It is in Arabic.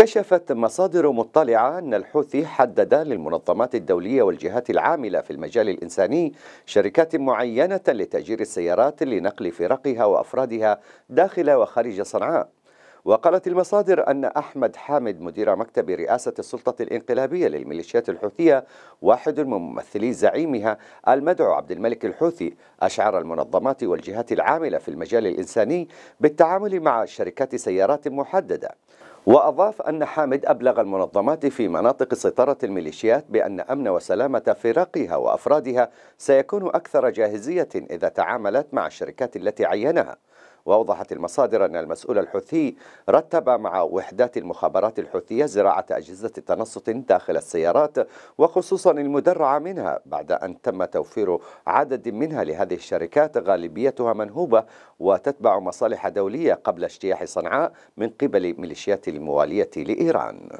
كشفت مصادر مطلعة أن الحوثي حدد للمنظمات الدولية والجهات العاملة في المجال الإنساني شركات معينة لتأجير السيارات لنقل فرقها وأفرادها داخل وخارج صنعاء وقالت المصادر أن أحمد حامد مدير مكتب رئاسة السلطة الإنقلابية للميليشيات الحوثية واحد من ممثلي زعيمها المدعو عبد الملك الحوثي أشعر المنظمات والجهات العاملة في المجال الإنساني بالتعامل مع شركات سيارات محددة وأضاف أن حامد أبلغ المنظمات في مناطق سيطرة الميليشيات بأن أمن وسلامة فرقها وأفرادها سيكون أكثر جاهزية إذا تعاملت مع الشركات التي عينها وأوضحت المصادر أن المسؤول الحوثي رتب مع وحدات المخابرات الحوثية زراعة أجهزة تنصت داخل السيارات وخصوصا المدرعة منها بعد أن تم توفير عدد منها لهذه الشركات غالبيتها منهوبة وتتبع مصالح دولية قبل اجتياح صنعاء من قبل ميليشيات الموالية لإيران